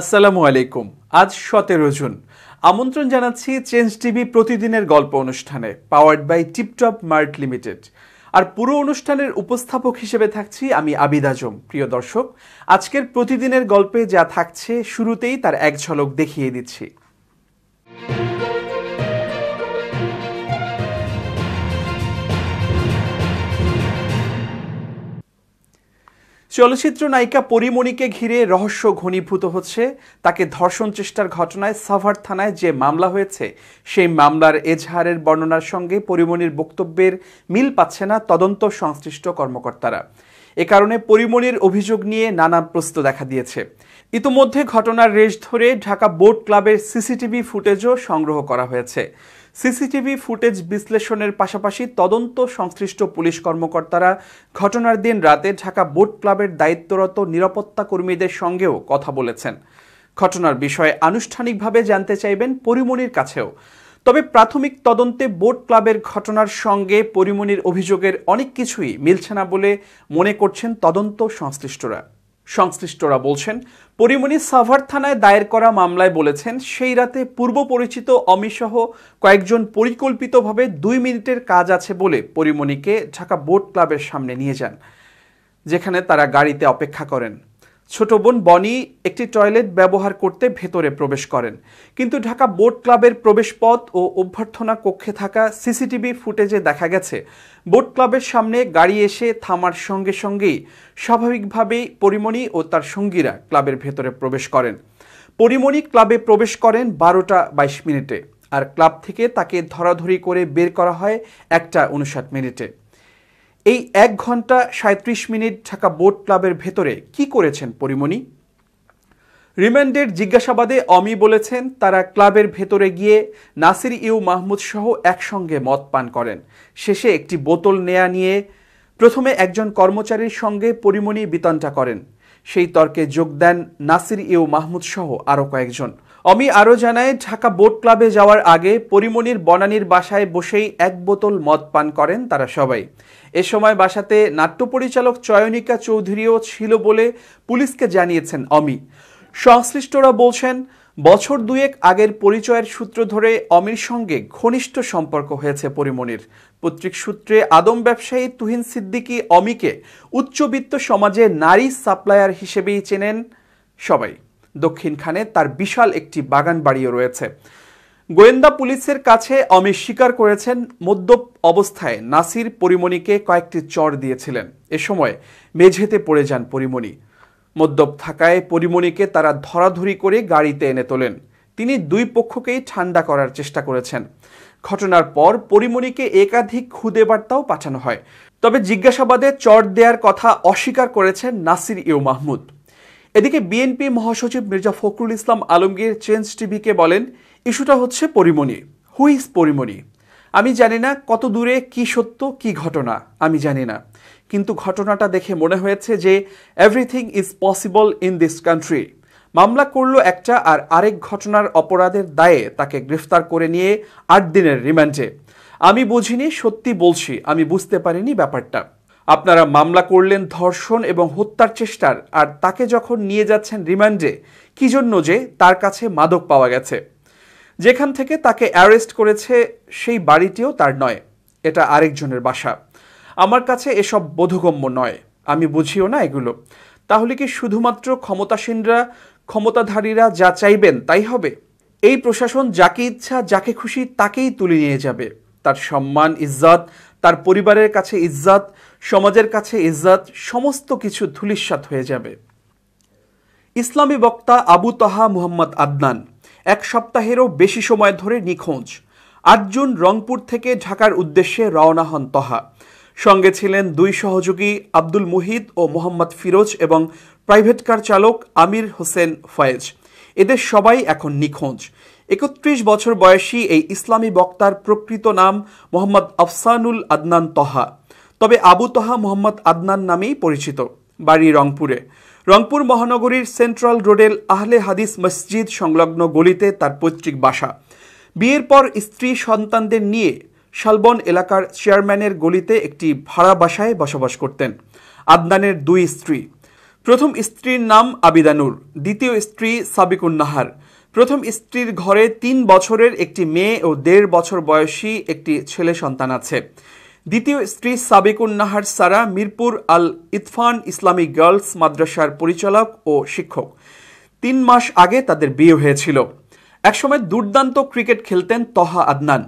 আসসালামু আলাইকুম আজ সতেরো জুন আমন্ত্রণ জানাচ্ছি চেঞ্জ টিভি প্রতিদিনের গল্প অনুষ্ঠানে powered by TipTop Mart Limited আর পুরো অনুষ্ঠানের উপস্থাপক হিসেবে থাকছি আমি আবিদ আজম প্রিয় দর্শক আজকের প্রতিদিনের গল্পে যা থাকছে শুরুতেই তার এক ঝলক দেখিয়ে দিচ্ছি চলচ্চিত্র নায়িকা পরিমণিকে ঘিরে রহস্য ঘনীভূত হচ্ছে তাকে ধর্ষণ চেষ্টার ঘটনায় সাভার থানায় যে মামলা হয়েছে সেই মামলার এজাহারের বর্ণনার সঙ্গে পরিমণির বক্তব্যের মিল পাচ্ছে না তদন্ত সংশ্লিষ্ট কর্মকর্তারা এ কারণে পরিমণির অভিযোগ নিয়ে নানা প্রশ্ন দেখা দিয়েছে ইতোমধ্যে ঘটনার রেশ ধরে ঢাকা বোট ক্লাবের সিসিটিভি ফুটেজও সংগ্রহ করা হয়েছে সিসিটিভি ফুটেজ বিশ্লেষণের পাশাপাশি তদন্ত সংশ্লিষ্ট পুলিশ কর্মকর্তারা ঘটনার দিন রাতে ঢাকা বোট ক্লাবের দায়িত্বরত নিরাপত্তা কর্মীদের সঙ্গেও কথা বলেছেন ঘটনার বিষয়ে আনুষ্ঠানিকভাবে জানতে চাইবেন পরিমণির কাছেও তবে প্রাথমিক তদন্তে বোট ক্লাবের ঘটনার সঙ্গে পরিমণির অভিযোগের অনেক কিছুই মিলছে না বলে মনে করছেন তদন্ত সংশ্লিষ্টরা সংশ্লিষ্টরা বলছেন পরিমণি সাভার থানায় দায়ের করা মামলায় বলেছেন সেই রাতে পূর্ব পরিচিত অমিসহ কয়েকজন পরিকল্পিতভাবে দুই মিনিটের কাজ আছে বলে পরিমণিকে ঢাকা বোট ক্লাবের সামনে নিয়ে যান যেখানে তারা গাড়িতে অপেক্ষা করেন ছোট বোন বনি একটি টয়লেট ব্যবহার করতে ভেতরে প্রবেশ করেন কিন্তু ঢাকা বোট ক্লাবের প্রবেশপথ ও অভ্যর্থনা কক্ষে থাকা সিসিটিভি ফুটেজে দেখা গেছে বোট ক্লাবের সামনে গাড়ি এসে থামার সঙ্গে সঙ্গেই স্বাভাবিকভাবেই পরিমণি ও তার সঙ্গীরা ক্লাবের ভেতরে প্রবেশ করেন পরিমণি ক্লাবে প্রবেশ করেন বারোটা বাইশ মিনিটে আর ক্লাব থেকে তাকে ধরাধরি করে বের করা হয় একটা উনষাট মিনিটে এই এক ঘন্টা সাঁত্রিশ মিনিট ঢাকা বোট ক্লাবের ভেতরে কি করেছেন পরিমণি রিমান্ডের জিজ্ঞাসাবাদে অমি বলেছেন তারা ক্লাবের ভেতরে গিয়ে নাসির ইউ মাহমুদ সহ একসঙ্গে মদ পান করেন শেষে একটি বোতল নেয়া নিয়ে প্রথমে একজন কর্মচারীর সঙ্গে পরিমণি বিতনটা করেন সেই তর্কে যোগ দেন নাসির ইউ মাহমুদ সহ আরও কয়েকজন অমি আরও জানায় ঢাকা বোট ক্লাবে যাওয়ার আগে পরিমণির বনানীর বাসায় বসেই এক বোতল মদ পান করেন তারা সবাই এ সময় বাসাতে নাট্য পরিচালক চয়নিকা চৌধুরীও ছিল বলে পুলিশকে জানিয়েছেন অমি সংশ্লিষ্টরা বলছেন বছর দুয়েক আগের পরিচয়ের সূত্র ধরে অমির সঙ্গে ঘনিষ্ঠ সম্পর্ক হয়েছে পরিমণির পৈতৃক সূত্রে আদম ব্যবসায়ী তুহিন সিদ্দিকী অমিকে উচ্চবিত্ত সমাজে নারী সাপ্লায়ার হিসেবেই চেনেন সবাই দক্ষিণখানে তার বিশাল একটি বাগান বাড়িও রয়েছে গোয়েন্দা পুলিশের কাছে অমিত স্বীকার করেছেন মদ্যপ অবস্থায় নাসির পরিমণিকে কয়েকটি চর দিয়েছিলেন এ সময় মেঝেতে পড়ে যান পরিমণি মদ্যপ থাকায় পরিমণিকে তারা ধরাধরি করে গাড়িতে এনে তোলেন তিনি দুই পক্ষকেই ঠান্ডা করার চেষ্টা করেছেন ঘটনার পর পরিমণিকে একাধিক খুদে বার্তাও পাঠানো হয় তবে জিজ্ঞাসাবাদে চর দেয়ার কথা অস্বীকার করেছেন নাসির ইউ মাহমুদ এদিকে বিএনপি মহাসচিব মির্জা ফখরুল ইসলাম আলমগীর চেঞ্জ টিভিকে বলেন ইস্যুটা হচ্ছে পরিমণি হুইস পরিমণি আমি জানি না কত দূরে কি সত্য কি ঘটনা আমি জানি না কিন্তু ঘটনাটা দেখে মনে হয়েছে যে everything is possible in this country মামলা করল একটা আর আরেক ঘটনার অপরাধের দায়ে তাকে গ্রেফতার করে নিয়ে আট দিনের রিমান্ডে আমি বুঝিনি সত্যি বলছি আমি বুঝতে পারিনি ব্যাপারটা আপনারা মামলা করলেন ধর্ষণ এবং হত্যার চেষ্টার আর তাকে যখন নিয়ে যাচ্ছেন রিমান্ডে কি জন্য যে তার কাছে মাদক পাওয়া গেছে যেখান থেকে তাকে অ্যারেস্ট করেছে সেই বাড়িটিও তার নয় এটা আরেকজনের বাসা আমার কাছে এসব বোধগম্য নয় আমি বুঝিও না এগুলো তাহলে কি শুধুমাত্র ক্ষমতাসীনরা ক্ষমতাধারীরা যা চাইবেন তাই হবে এই প্রশাসন যাকে ইচ্ছা যাকে খুশি তাকেই তুলে নিয়ে যাবে তার সম্মান ইজ্জত তার পরিবারের কাছে ইজ্জত সমাজের কাছে ইজ্জাত সমস্ত কিছু ধুলিস্বাত হয়ে যাবে ইসলামী বক্তা আবু তাহা মুহাম্মদ আদনান এক সপ্তাহেরও বেশি সময় ধরে নিখোঁজ আটজন রংপুর থেকে ঢাকার উদ্দেশ্যে রওনা হন তহা সঙ্গে ছিলেন দুই সহযোগী আব্দুল মুহিদ ও মোহাম্মদ ফিরোজ এবং প্রাইভেট কার চালক আমির হোসেন ফয়েজ এদের সবাই এখন নিখোঁজ একত্রিশ বছর বয়সী এই ইসলামী বক্তার প্রকৃত নাম মোহাম্মদ আফসানুল আদনান তহা তবে আবু তহা মোহাম্মদ আদনান নামেই পরিচিত বাড়ি রংপুরে রংপুর মহানগরীর সেন্ট্রাল রোডের আহলে হাদিস মসজিদ সংলগ্ন গলিতে তার পৈতৃক বাসা বিয়ের পর স্ত্রী সন্তানদের নিয়ে শালবন এলাকার চেয়ারম্যানের গলিতে একটি ভাড়া বাসায় বসবাস করতেন আদনানের দুই স্ত্রী প্রথম স্ত্রীর নাম আবিদানুর দ্বিতীয় স্ত্রী সাবিকুন নাহার প্রথম স্ত্রীর ঘরে তিন বছরের একটি মেয়ে ও দেড় বছর বয়সী একটি ছেলে সন্তান আছে দ্বিতীয় স্ত্রী সাবেকুন নাহার সারা মিরপুর আল ইতফান ইসলামিক গার্লস মাদ্রাসার পরিচালক ও শিক্ষক তিন মাস আগে তাদের বিয়ে হয়েছিল একসময় দুর্দান্ত ক্রিকেট খেলতেন তহা আদনান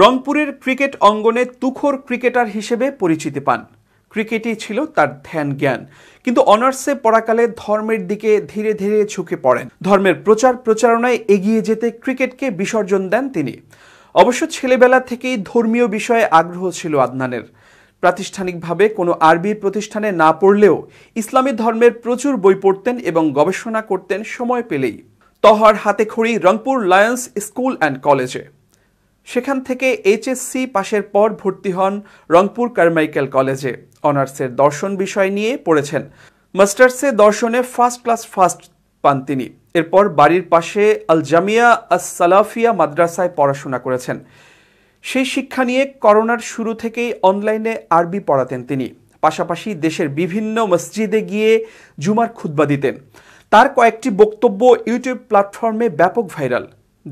রংপুরের ক্রিকেট অঙ্গনে তুখোর ক্রিকেটার হিসেবে পরিচিতি পান ক্রিকেটই ছিল তার ধ্যান জ্ঞান কিন্তু অনার্সে পড়াকালে ধর্মের দিকে ধীরে ধীরে ঝুঁকে পড়েন ধর্মের প্রচার প্রচারণায় এগিয়ে যেতে ক্রিকেটকে বিসর্জন দেন তিনি অবশ্য ছেলেবেলা থেকেই ধর্মীয় বিষয়ে আগ্রহ ছিল আদনানের প্রাতিষ্ঠানিকভাবে কোনো আরবির প্রতিষ্ঠানে না পড়লেও ইসলামী ধর্মের প্রচুর বই পড়তেন এবং গবেষণা করতেন সময় পেলেই তহর হাতে খড়ি রংপুর লায়ন্স স্কুল অ্যান্ড কলেজে সেখান থেকে এইচএসসি পাশের পর ভর্তি হন রংপুর কারমাইকেল কলেজে অনার্সের দর্শন বিষয় নিয়ে পড়েছেন মাস্টার্সে দর্শনে ফার্স্ট ক্লাস ফার্স্ট পান তিনি এরপর বাড়ির পাশে আল জামিয়া আস সালাফিয়া মাদ্রাসায় পড়াশোনা করেছেন সেই শিক্ষা নিয়ে করোনার শুরু থেকেই অনলাইনে আরবি পড়াতেন তিনি পাশাপাশি দেশের বিভিন্ন মসজিদে গিয়ে জুমার খুদ্া দিতেন তার কয়েকটি বক্তব্য ইউটিউব প্ল্যাটফর্মে ব্যাপক ভাইরাল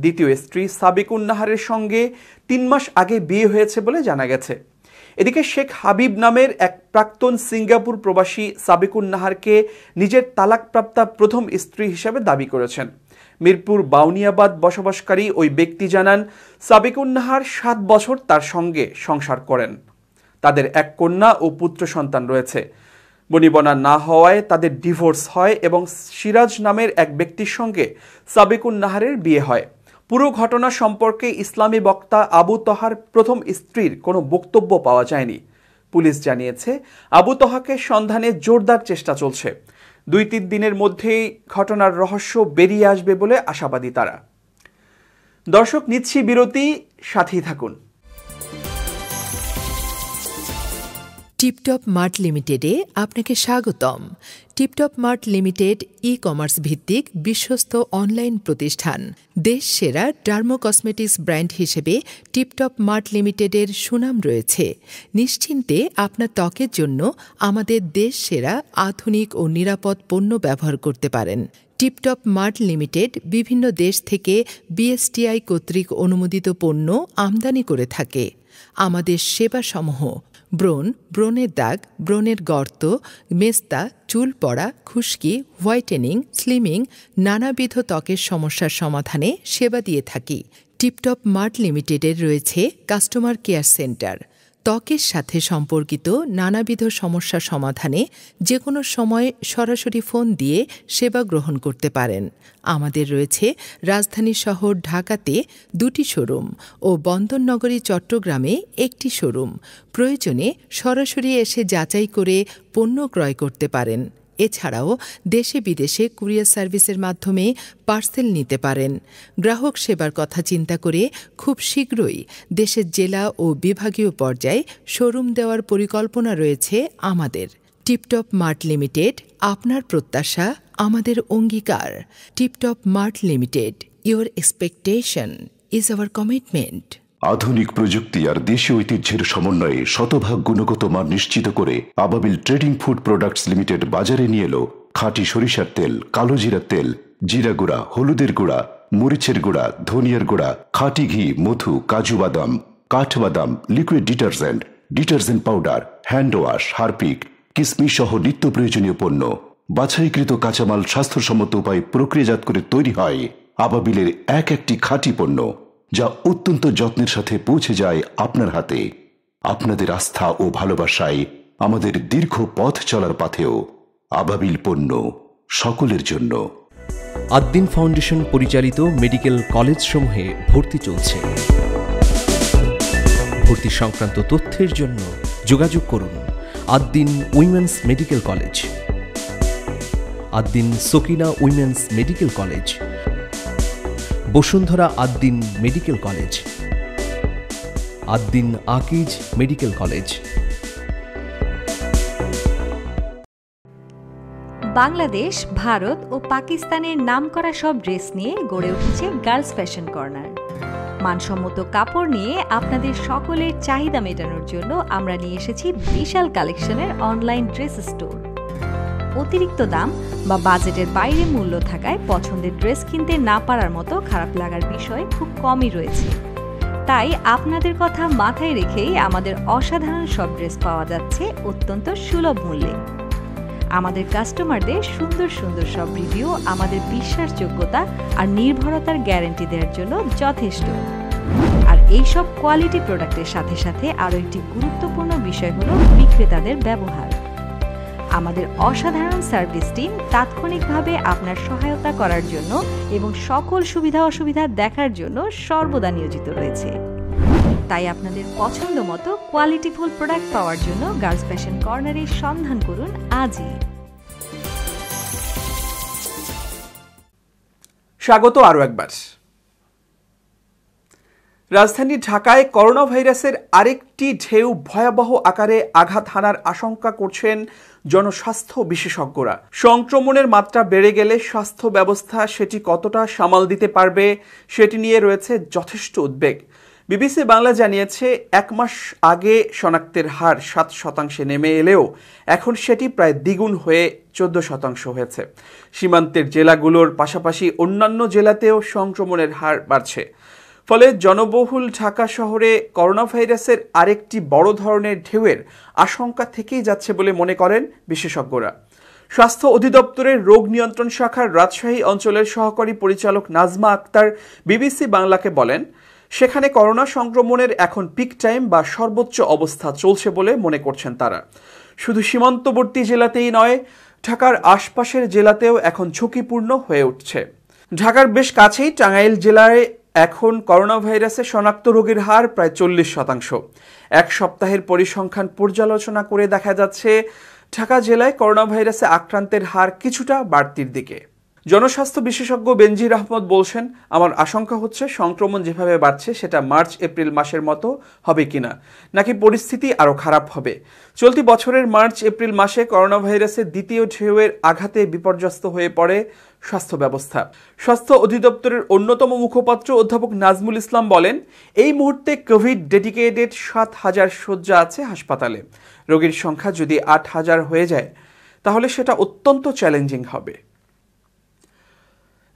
দ্বিতীয় স্ত্রী সাবিকুন উন্নাহারের সঙ্গে তিন মাস আগে বিয়ে হয়েছে বলে জানা গেছে এদিকে শেখ হাবিব নামের এক প্রাক্তন সিঙ্গাপুর প্রবাসী সাবিকুন নাহারকে নিজের তালাকপ্রাপ্তা প্রথম স্ত্রী হিসেবে দাবি করেছেন মিরপুর বাউনিয়াবাদ বসবাসকারী ওই ব্যক্তি জানান সাবিকুন নাহার সাত বছর তার সঙ্গে সংসার করেন তাদের এক কন্যা ও পুত্র সন্তান রয়েছে বনিবনা না হওয়ায় তাদের ডিভোর্স হয় এবং সিরাজ নামের এক ব্যক্তির সঙ্গে সাবিকুন নাহারের বিয়ে হয় পুরো ঘটনা সম্পর্কে ইসলামী বক্তা আবু তহার প্রথম স্ত্রীর কোনো বক্তব্য পাওয়া যায়নি পুলিশ জানিয়েছে আবু তহাকে সন্ধানে জোরদার চেষ্টা চলছে দুই তিন দিনের মধ্যেই ঘটনার রহস্য বেরিয়ে আসবে বলে আশাবাদী তারা দর্শক নিচ্ছি বিরতি সাথেই থাকুন টিপটপ মার্ট লিমিটেডে আপনাকে স্বাগতম TipTop Mart Limited e commerce ভিত্তিক বিশ্বস্ত অনলাইন প্রতিষ্ঠান দেশ সেরা ডার্মো কসমেটিক্স ব্র্যান্ড হিসেবে টিপটপ মার্ট লিমিটেডের সুনাম রয়েছে নিশ্চিন্তে আপনার ত্বকের জন্য আমাদের দেশ সেরা আধুনিক ও নিরাপদ পণ্য ব্যবহার করতে পারেন টিপটপ মার্ট লিমিটেড বিভিন্ন দেশ থেকে বিএসটিআই কর্তৃক অনুমোদিত পণ্য আমদানি করে থাকে আমাদের সেবাসমূহ ব্রণ ব্রণের দাগ ব্রণের গর্ত মেস্তা চুল পড়া খুশকি হোয়াইটেনিং স্লিমিং নানাবিধ ত্বকের সমস্যার সমাধানে সেবা দিয়ে থাকি টিপটপ মার্ট লিমিটেডের রয়েছে কাস্টমার কেয়ার সেন্টার ত্বকের সাথে সম্পর্কিত নানাবিধ সমস্যা সমাধানে যে কোনো সময় সরাসরি ফোন দিয়ে সেবা গ্রহণ করতে পারেন আমাদের রয়েছে রাজধানী শহর ঢাকাতে দুটি শোরুম ও বন্দরনগরী চট্টগ্রামে একটি শোরুম প্রয়োজনে সরাসরি এসে যাচাই করে পণ্য ক্রয় করতে পারেন এছাড়াও দেশে বিদেশে কুরিয়ার সার্ভিসের মাধ্যমে পার্সেল নিতে পারেন গ্রাহক সেবার কথা চিন্তা করে খুব শীঘ্রই দেশের জেলা ও বিভাগীয় পর্যায়ে শোরুম দেওয়ার পরিকল্পনা রয়েছে আমাদের টিপটপ মার্ট লিমিটেড আপনার প্রত্যাশা আমাদের অঙ্গীকার TipTop Mart Limited your expectation is our commitment আধুনিক প্রযুক্তি আর দেশীয় ঐতিহ্যের সমন্বয়ে শতভাগ গুণগত মান নিশ্চিত করে আবাবিল ট্রেডিং ফুড প্রোডাক্টস লিমিটেড বাজারে নিয়ে এলো খাঁটি সরিষার তেল কালো জিরার তেল জিরা গুঁড়া হলুদের গুঁড়া মরিচের গুঁড়া ধনিয়ার গুঁড়া খাঁটি ঘি মধু কাজু বাদাম কাঠবাদাম liquid detergent detergent powder hand wash Harpic কিসমিস সহ নিত্য প্রয়োজনীয় পণ্য বাছাইকৃত কাঁচামাল স্বাস্থ্যসম্মত উপায়ে প্রক্রিয়াজাত করে তৈরি হয় আবাবিলের এক একটি খাঁটি পণ্য যা অত্যন্ত যত্নের সাথে পৌঁছে যায় আপনার হাতে আপনাদের আস্থা ও ভালোবাসায় আমাদের দীর্ঘ পথ চলার পাথেও আবাবিল পণ্য সকলের জন্য আদ্দিন ফাউন্ডেশন পরিচালিত মেডিকেল কলেজ সমূহে ভর্তি চলছে ভর্তি সংক্রান্ত তথ্যের জন্য যোগাযোগ করুন Addin women's medical college Addin Sakina women's medical college Bashundhara Addin medical college Addin Akij medical college Bangladesh Bharat ও পাকিস্তানের নামকরা সব ড্রেস নিয়ে গড়ে উঠেছে গার্লস ফ্যাশন কর্নার মানসম্মত কাপড় নিয়ে আপনাদের সকলের চাহিদা মেটানোর জন্য আমরা নিয়ে এসেছি বিশাল কালেকশনের অনলাইন ড্রেস স্টোর অতিরিক্ত দাম বা বাজেটের বাইরে মূল্য থাকায় পছন্দের ড্রেস কিনতে না পারার মতো খারাপ লাগার বিষয় খুব কমই রয়েছে তাই আপনাদের কথা মাথায় রেখেই আমাদের অসাধারণ সব ড্রেস পাওয়া যাচ্ছে অত্যন্ত সুলভ মূল্যে আমাদের কাস্টমারদের সুন্দর সুন্দর সব রিভিউ আমাদের বিশ্বাসযোগ্যতা আর নির্ভরতার গ্যারেন্টি দেওয়ার জন্য যথেষ্ট আর এই সব কোয়ালিটি প্রোডাক্টের সাথে সাথে আরও একটি গুরুত্বপূর্ণ বিষয় হলো বিক্রেতাদের ব্যবহার আমাদের অসাধারণ সার্ভিস টিম তাৎক্ষণিকভাবে আপনার সহায়তা করার জন্য এবং সকল সুবিধা অসুবিধা দেখার জন্য সর্বদা নিয়োজিত রয়েছে তাই আপনাদের পছন্দ মতো কোয়ালিটিফুল প্রোডাক্ট পাওয়ার জন্য গার্লস ফ্যাশন কর্নারে সন্ধান করুন আজই স্বাগত আরও একবার রাজধানী ঢাকায় করোনা ভাইরাসের আরেকটি ঢেউ ভয়াবহ আকারে আঘাত হানার আশঙ্কা করছেন জনস্বাস্থ্য বিশেষজ্ঞরা সংক্রমণের মাত্রা বেড়ে গেলে স্বাস্থ্য ব্যবস্থা সেটি কতটা সামাল দিতে পারবে সেটি নিয়ে রয়েছে যথেষ্ট উদ্বেগ বিবিসি বাংলা জানিয়েছে এক মাস আগে শনাক্তের হার সাত শতাংশে নেমে এলেও এখন সেটি প্রায় দ্বিগুণ হয়ে চোদ্দ শতাংশ হয়েছে সীমান্তের জেলাগুলোর পাশাপাশি অন্যান্য জেলাতেও সংক্রমণের হার বাড়ছে ফলে জনবহুল ঢাকা শহরে করোনা ভাইরাসের আরেকটি বড় ধরনের ঢেউয়ের আশঙ্কা থেকেই যাচ্ছে বলে মনে করেন বিশেষজ্ঞরা স্বাস্থ্য অধিদপ্তরের রোগ নিয়ন্ত্রণ শাখার রাজশাহী অঞ্চলের সহকারী পরিচালক নাজমা আক্তার বিবিসি বাংলাকে বলেন সেখানে করোনা সংক্রমণের এখন পিক টাইম বা সর্বোচ্চ অবস্থা চলছে বলে মনে করছেন তারা শুধু সীমান্তবর্তী জেলাতেই নয় ঢাকার আশপাশের জেলাতেও এখন ঝুঁকিপূর্ণ হয়ে উঠছে ঢাকার বেশ কাছেই টাঙ্গাইল জেলায় এখন করোনা ভাইরাসে শনাক্ত রোগীর হার প্রায় চল্লিশ শতাংশ এক সপ্তাহের পরিসংখ্যান পর্যালোচনা করে দেখা যাচ্ছে ঢাকা জেলায় করোনা ভাইরাসে আক্রান্তের হার কিছুটা বাড়তির দিকে জনস্বাস্থ্য বিশেষজ্ঞ বেনজির আহমদ বলছেন আমার আশঙ্কা হচ্ছে সংক্রমণ যেভাবে বাড়ছে সেটা মার্চ এপ্রিল মাসের মতো হবে কিনা নাকি পরিস্থিতি আরও খারাপ হবে চলতি বছরের মার্চ এপ্রিল মাসে করোনা ভাইরাসের দ্বিতীয় ঢেউয়ের আঘাতে বিপর্যস্ত হয়ে পড়ে স্বাস্থ্য ব্যবস্থা স্বাস্থ্য অধিদপ্তরের অন্যতম মুখপাত্র অধ্যাপক নাজমুল ইসলাম বলেন এই মুহূর্তে কোভিড ডেডিকেটেড সাত হাজার শয্যা আছে হাসপাতালে রোগীর সংখ্যা যদি আট হাজার হয়ে যায় তাহলে সেটা অত্যন্ত চ্যালেঞ্জিং হবে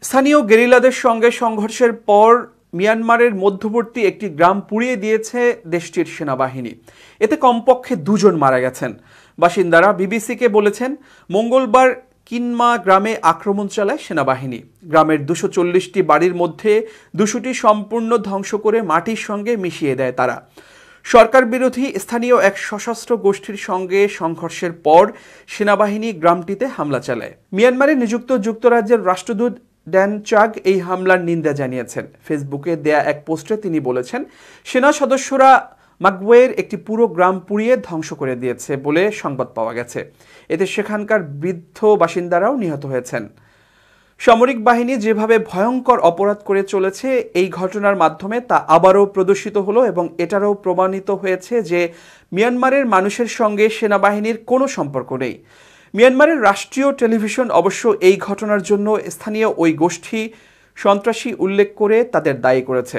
স্থানীয় গেরিলাদের সঙ্গে সংঘর্ষের পর মিয়ানমারের মধ্যবর্তী একটি গ্রাম পুড়িয়ে দিয়েছে দেশটির সেনাবাহিনী এতে কমপক্ষে দুজন মারা গেছেন বাসিন্দারা বিবিসিকে বলেছেন মঙ্গলবার কিনমা গ্রামে আক্রমণ চালায় সেনাবাহিনী গ্রামের দুশো চল্লিশটি বাড়ির মধ্যে দুশোটি সম্পূর্ণ ধ্বংস করে মাটির সঙ্গে মিশিয়ে দেয় তারা সরকার বিরোধী স্থানীয় এক সশস্ত্র গোষ্ঠীর সঙ্গে সংঘর্ষের পর সেনাবাহিনী গ্রামটিতে হামলা চালায় মিয়ানমারে নিযুক্ত যুক্তরাজ্যের রাষ্ট্রদূত ড্যান চাগ এই হামলার নিন্দা জানিয়েছেন ফেসবুকে দেয়া এক পোস্টে তিনি বলেছেন সেনা সদস্যরা মাগওয়ের একটি পুরো গ্রাম পুড়িয়ে ধ্বংস করে দিয়েছে বলে সংবাদ পাওয়া গেছে এতে সেখানকার বৃদ্ধ বাসিন্দারাও নিহত হয়েছেন সামরিক বাহিনী যেভাবে ভয়ঙ্কর অপরাধ করে চলেছে এই ঘটনার মাধ্যমে তা আবারও প্রদর্শিত হলো এবং এটারও প্রমাণিত হয়েছে যে মিয়ানমারের মানুষের সঙ্গে সেনাবাহিনীর কোনো সম্পর্ক নেই মিয়ানমারের রাষ্ট্রীয় টেলিভিশন অবশ্য এই ঘটনার জন্য স্থানীয় ওই গোষ্ঠী সন্ত্রাসী উল্লেখ করে তাদের দায়ী করেছে